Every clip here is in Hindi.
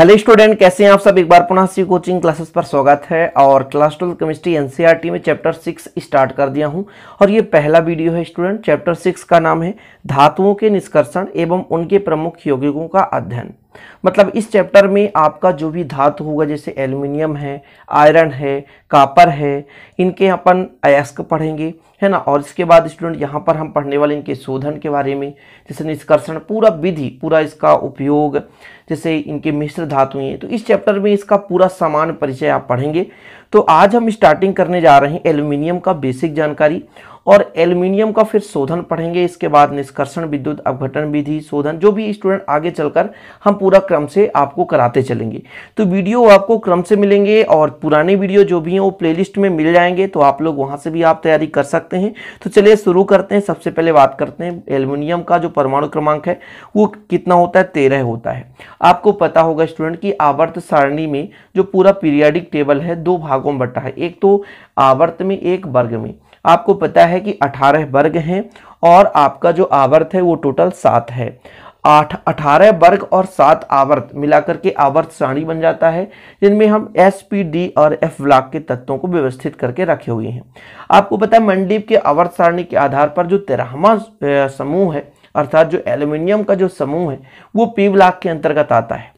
हेलो स्टूडेंट कैसे हैं आप सब एक बार पुनः सी कोचिंग क्लासेस पर स्वागत है और क्लास ट्वेल्व केमिस्ट्री एनसीईआरटी में चैप्टर सिक्स स्टार्ट कर दिया हूं और ये पहला वीडियो है स्टूडेंट चैप्टर सिक्स का नाम है धातुओं के निष्कर्षण एवं उनके प्रमुख यौगिकों का अध्ययन मतलब इस चैप्टर में आपका जो भी धातु होगा जैसे एल्युमिनियम है आयरन है कापर है इनके अपन अयस्क पढ़ेंगे है ना और इसके बाद स्टूडेंट यहाँ पर हम पढ़ने वाले इनके शोधन के बारे में जैसे निष्कर्षण पूरा विधि पूरा इसका उपयोग जैसे इनके मिश्र धातु हैं तो इस चैप्टर में इसका पूरा समान परिचय आप पढ़ेंगे तो आज हम स्टार्टिंग करने जा रहे हैं एल्यूमिनियम का बेसिक जानकारी और एल्यूमिनियम का फिर शोधन पढ़ेंगे इसके बाद निष्कर्षण विद्युत अपघटन विधि शोधन जो भी स्टूडेंट आगे चलकर हम पूरा क्रम से आपको कराते चलेंगे तो वीडियो आपको क्रम से मिलेंगे और पुराने वीडियो जो भी हैं वो प्लेलिस्ट में मिल जाएंगे तो आप लोग वहाँ से भी आप तैयारी कर सकते हैं तो चलिए शुरू करते हैं सबसे पहले बात करते हैं एल्युमिनियम का जो परमाणु क्रमांक है वो कितना होता है तेरह होता है आपको पता होगा स्टूडेंट की आवर्त सारणी में जो पूरा पीरियडिक टेबल है दो भागों में बटा है एक तो आवर्त में एक वर्ग में आपको पता है कि अठारह वर्ग हैं और आपका जो आवर्त है वो टोटल सात है आठ अठारह वर्ग और सात आवर्त मिलाकर के आवर्त सारणी बन जाता है जिनमें हम एस पी डी और एफ ब्लॉक के तत्वों को व्यवस्थित करके रखे हुए हैं आपको पता है मंडीप के आवर्त सारणी के आधार पर जो तेरहवा समूह है अर्थात जो एल्यूमिनियम का जो समूह है वो पी ब्लॉक के अंतर्गत आता है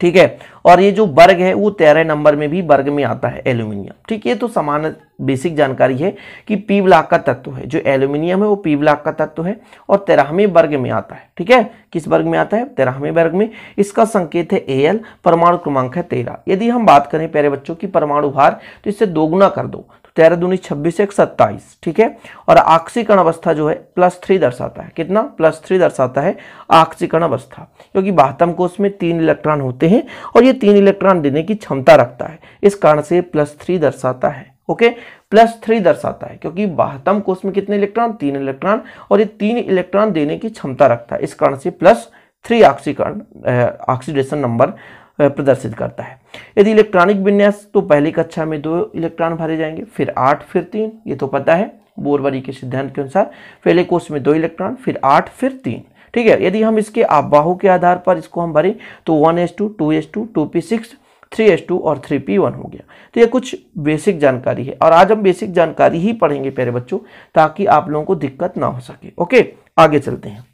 ठीक है और ये जो वर्ग है वो तेरह नंबर में भी वर्ग में आता है एल्यूमिनियम ठीक है तो समान बेसिक जानकारी है कि पी ब्लॉक का तत्व है जो एल्यूमिनियम है वो पी का तत्व है और तेरहवें वर्ग में आता है ठीक है किस वर्ग में आता है तेरहवें वर्ग में इसका संकेत है एल परमाणु क्रमांक है तेरह यदि हम बात करें प्यारे बच्चों की परमाणु भार तो इससे दोगुना कर दो तेरह दूनी छब्बीस एक सत्ताईस ठीक है और आक्सीकरण अवस्था जो है प्लस थ्री दर्शाता है कितना प्लस थ्री दर्शाता है आक्सीकरण अवस्था क्योंकि बाहतम कोष में तीन इलेक्ट्रॉन होते हैं और ये तीन इलेक्ट्रॉन देने की क्षमता रखता है इस कारण से प्लस थ्री दर्शाता है ओके प्लस थ्री दर्शाता है क्योंकि बाहतम कोष में कितने इलेक्ट्रॉन तीन इलेक्ट्रॉन और ये तीन इलेक्ट्रॉन देने की क्षमता रखता है इस कारण से प्लस थ्री ऑक्सीकरण ऑक्सीडेशन नंबर प्रदर्शित करता है यदि इलेक्ट्रॉनिक विन्यास तो पहली कक्षा में दो इलेक्ट्रॉन भरे जाएंगे फिर आठ फिर तीन ये तो पता है बोरवरी के सिद्धांत के अनुसार पहले कोष में दो इलेक्ट्रॉन फिर आठ फिर तीन ठीक है यदि हम इसके आपबाहू के आधार पर इसको हम भरें तो one S two two S two two P six three S two और थ्री पी वन हो गया तो ये कुछ बेसिक जानकारी है और आज हम बेसिक जानकारी ही पढ़ेंगे प्यारे बच्चों ताकि आप लोगों को दिक्कत ना हो सके ओके आगे चलते हैं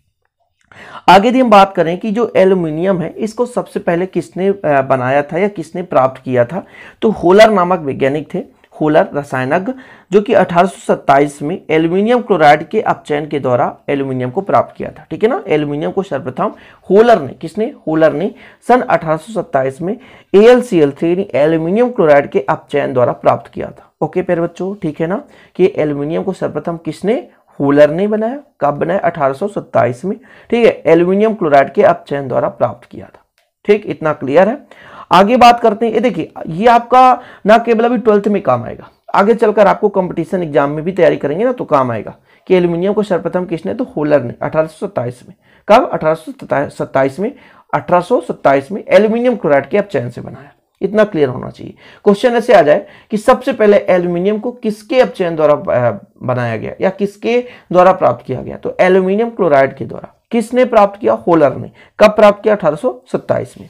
आगे यदि हम बात करें कि जो एल्यूमिनियम है इसको सबसे पहले किसने बनाया था या किसने प्राप्त किया था तो होलर नामक वैज्ञानिक थे होलर रसायनज्ञ जो कि 1827 में एल्यूमिनियम क्लोराइड के अपचयन के द्वारा एल्यूमिनियम को प्राप्त किया था ठीक है ना एल्यूमिनियम को सर्वप्रथम होलर ने किसने होलर ने सन 1827 में A L L C three यानी एल्यूमिनियम क्लोराइड के अपचयन द्वारा प्राप्त किया था ओके प्यारे बच्चों ठीक है ना कि एल्यूमिनियम को सर्वप्रथम किसने होलर ने बनाया कब बनाया अठारह में ठीक है एल्यूमिनियम क्लोराइड के अपचयन द्वारा प्राप्त किया था ठीक इतना क्लियर है आगे बात करते हैं ये देखिए ये आपका ना केवल अभी ट्वेल्थ में काम आएगा आगे चलकर आपको कंपटीशन एग्जाम में भी तैयारी करेंगे ना तो काम आएगा कि एल्यूमिनियम को सर्वप्रथम किसने तो होलर ने अठारह में कब अठारह में अठारह में एल्यूमिनियम क्लोराइड के अपचयन से बनाया इतना क्लियर होना चाहिए क्वेश्चन ऐसे आ जाए कि सबसे पहले एल्यूमिनियम को किसके अपचयन द्वारा बनाया गया या किसके द्वारा प्राप्त किया गया तो एल्यूमिनियम क्लोराइड के द्वारा किसने प्राप्त किया होलर ने कब प्राप्त किया अठारह में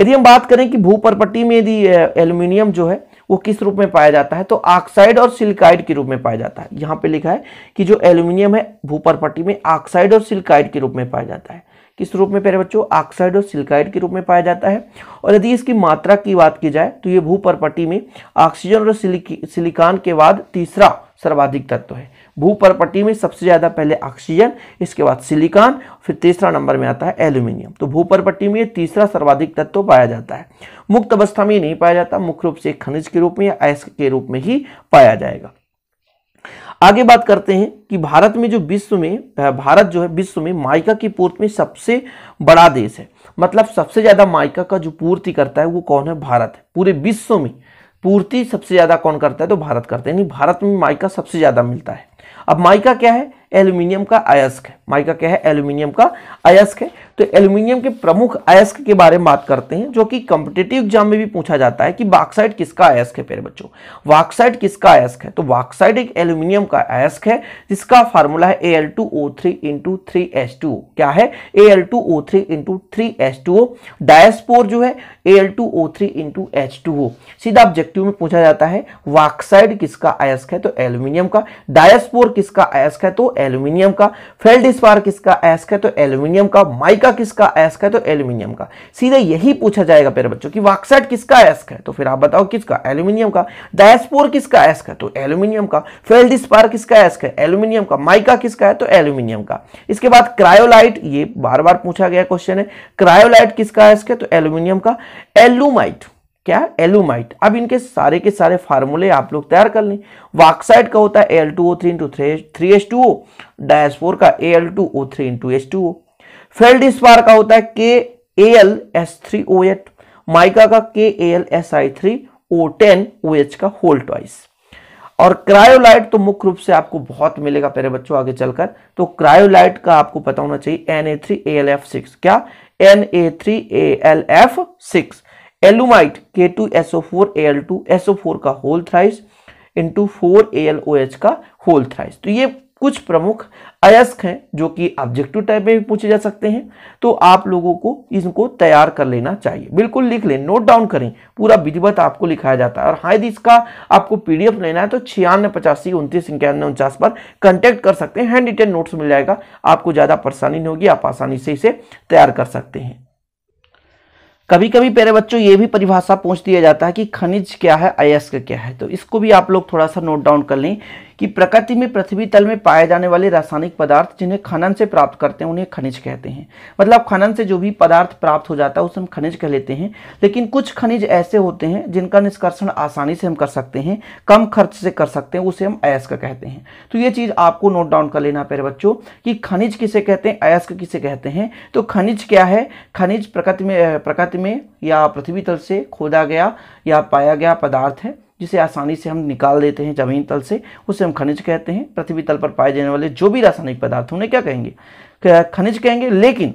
यदि हम बात करें कि भूपरपट्टी में यदि एल्यूमिनियम जो है वो किस रूप में पाया जाता है तो ऑक्साइड और सिलिकाइड के रूप में पाया जाता है यहाँ पे लिखा है कि जो एल्यूमिनियम है भूपरपट्टी में ऑक्साइड और सिलिकाइड के रूप में पाया जाता है किस रूप में प्यारे बच्चों ऑक्साइड और सिल्काइड के रूप में पाया जाता है और यदि इसकी मात्रा की बात की जाए तो ये भूपरपट्टी में ऑक्सीजन और सिलिकॉन के बाद तीसरा सर्वाधिक तत्व है भूपरपट्टी में सबसे ज़्यादा पहले ऑक्सीजन इसके बाद सिलिकॉन फिर तीसरा नंबर में आता है एल्यूमिनियम तो भूपरपट्टी में तीसरा सर्वाधिक तत्व पाया जाता है मुक्त अवस्था में नहीं पाया जाता मुख्य रूप से खनिज के रूप में या आयस के रूप में ही पाया जाएगा आगे बात करते हैं कि भारत में जो विश्व में भारत जो है विश्व में माइका की पूर्ति में सबसे बड़ा देश है मतलब सबसे ज़्यादा माइका का जो पूर्ति करता है वो कौन है भारत है पूरे विश्व में पूर्ति सबसे ज़्यादा कौन करता है तो भारत करता है भारत में माइका सबसे ज़्यादा मिलता है अब माइका क्या है एल्यूमिनियम का अयस्क है माइका क्या है एल्यूमिनियम का अयस्क है तो एल्यूमिनियम के प्रमुख अयस्क के बारे में बात करते हैं जो कि कॉम्पिटेटिव एग्जाम में भी पूछा जाता है कि वाक्साइड किसका अयस्क है पेरे बच्चों वाक्साइड किसका अयस्क है तो वाक्साइड एक एल्यूमिनियम का अयस्क है जिसका फार्मूला है A L two O three into three H two क्या है A L two O three into three H two O diaspore जो है A L two O three into H two O सीधा ऑब्जेक्टिव में पूछा जाता है वाक्साइड किसका अयस्क है तो एल्यूमिनियम का डायस्पोर किसका अयस्क है तो एल्यूमिनियम का फेल्ड किसका अयस्क है तो एल्यूमिनियम का माइक सिलिका किसका एस्क है तो एल्यूमिनियम का सीधे यही पूछा जाएगा मेरे बच्चों कि वाक्साइड किसका एस्क है तो फिर आप बताओ किसका एल्यूमिनियम का डायस्पोर किसका एस्क है तो एल्यूमिनियम का फेल्डिस्पार किसका एस्क है एल्यूमिनियम का माइका किसका है तो एल्यूमिनियम का इसके बाद क्रायोलाइट ये बार बार पूछा गया क्वेश्चन है क्रायोलाइट किसका एस्क है तो एल्यूमिनियम का एल्यूमाइट क्या एलुमाइट अब इनके सारे के सारे फार्मूले आप लोग तैयार कर लें वाक्साइड का होता है L two O three into three three H two O diaspore का A L two O three into H two O feldspar का होता है K A L S three O eight mica का K A L S I three O ten O H का होल ट्वाइस और क्रायोलाइट तो मुख्य रूप से आपको बहुत मिलेगा पहले बच्चों आगे चलकर तो क्रायोलाइट का आपको पता होना चाहिए N A three A L F six क्या N A three A L F six alunite K two S O four A L two S O four का whole thrice into four A L O H का होल थ्राइस तो ये कुछ प्रमुख अयस्क हैं जो कि ऑब्जेक्टिव टाइप में भी पूछे जा सकते हैं तो आप लोगों को इनको तैयार कर लेना चाहिए बिल्कुल लिख लें नोट डाउन करें पूरा विधिवत आपको लिखाया जाता है और हाँ यदि इसका आपको पीडीएफ लेना है तो छियानवे पचासी उनतीस इक्यानवे उनचास पर कंटेक्ट कर सकते हैं हैंड रिटेन नोट्स मिल जाएगा आपको ज़्यादा परेशानी नहीं होगी आप आसानी से इसे तैयार कर सकते हैं कभी कभी प्यारे बच्चों ये भी परिभाषा पूछ दिया जाता है कि खनिज क्या है अयस्क क्या है तो इसको भी आप लोग थोड़ा सा नोट डाउन कर लें कि प्रकृति में पृथ्वी तल में पाए जाने वाले रासायनिक पदार्थ जिन्हें खनन से प्राप्त करते हैं उन्हें खनिज कहते हैं मतलब खनन से जो भी पदार्थ प्राप्त हो जाता है उसे हम खनिज कह लेते हैं लेकिन कुछ खनिज ऐसे होते हैं जिनका निष्कर्षण आसानी से हम कर सकते हैं कम खर्च से कर सकते हैं उसे हम अयस्क कहते हैं तो ये चीज़ आपको नोट डाउन कर लेना प्यारे बच्चों कि खनिज किसे कहते हैं अयस्क किसे कहते हैं तो खनिज क्या है खनिज प्रकृति में प्रकृति अज्ञात में या पृथ्वी तल से खोदा गया या पाया गया पदार्थ है जिसे आसानी से हम निकाल देते हैं जमीन तल से उसे हम खनिज कहते हैं पृथ्वी तल पर पाए जाने वाले जो भी रासायनिक पदार्थ उन्हें क्या कहेंगे खनिज कहेंगे लेकिन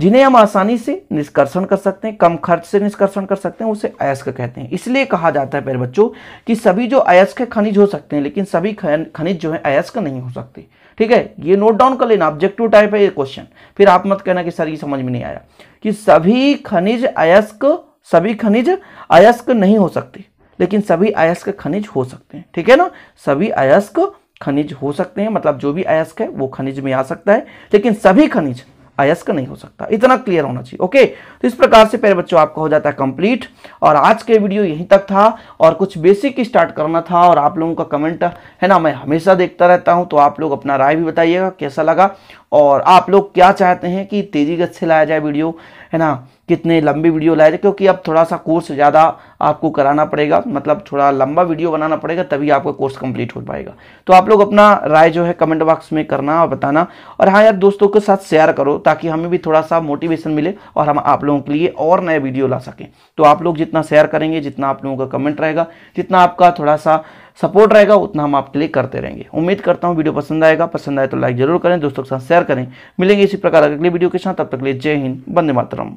जिन्हें हम आसानी से निष्कर्षण कर सकते हैं कम खर्च से निष्कर्षण कर सकते हैं उसे अयस्क कहते हैं इसलिए कहा जाता है प्यारे बच्चों कि सभी जो अयस्क खनिज हो सकते हैं लेकिन सभी खनिज जो है अयस्क नहीं हो सकते ठीक है ये नोट डाउन कर लेना ऑब्जेक्टिव टाइप है ये क्वेश्चन फिर आप मत कहना कि सर ये समझ में नहीं आया कि सभी खनिज अयस्क सभी खनिज अयस्क नहीं हो सकते लेकिन सभी अयस्क खनिज हो सकते हैं ठीक है ना सभी अयस्क खनिज हो सकते हैं मतलब जो भी अयस्क है वो खनिज में आ सकता है लेकिन सभी खनिज अयस्क नहीं हो सकता इतना क्लियर होना चाहिए ओके तो इस प्रकार से प्यारे बच्चों आपका हो जाता है कंप्लीट और आज के वीडियो यहीं तक था और कुछ बेसिक स्टार्ट करना था और आप लोगों का कमेंट है ना मैं हमेशा देखता रहता हूं तो आप लोग अपना राय भी बताइएगा कैसा लगा और आप लोग क्या चाहते हैं कि तेज़ी गत से लाया जाए वीडियो है ना कितने लंबी वीडियो लाए जाए क्योंकि अब थोड़ा सा कोर्स ज़्यादा आपको कराना पड़ेगा मतलब थोड़ा लंबा वीडियो बनाना पड़ेगा तभी आपका कोर्स कंप्लीट हो पाएगा तो आप लोग अपना राय जो है कमेंट बॉक्स में करना और बताना और हाँ यार दोस्तों के साथ शेयर करो ताकि हमें भी थोड़ा सा मोटिवेशन मिले और हम आप लोगों के लिए और नए वीडियो ला सकें तो आप लोग जितना शेयर करेंगे जितना आप लोगों का कमेंट रहेगा जितना आपका थोड़ा सा सपोर्ट रहेगा उतना हम आपके लिए करते रहेंगे उम्मीद करता हूँ वीडियो पसंद आएगा पसंद आए तो लाइक जरूर करें दोस्तों के साथ शेयर करें मिलेंगे इसी प्रकार अगले वीडियो के साथ तब तक लिए जय हिंद बंदे मातरम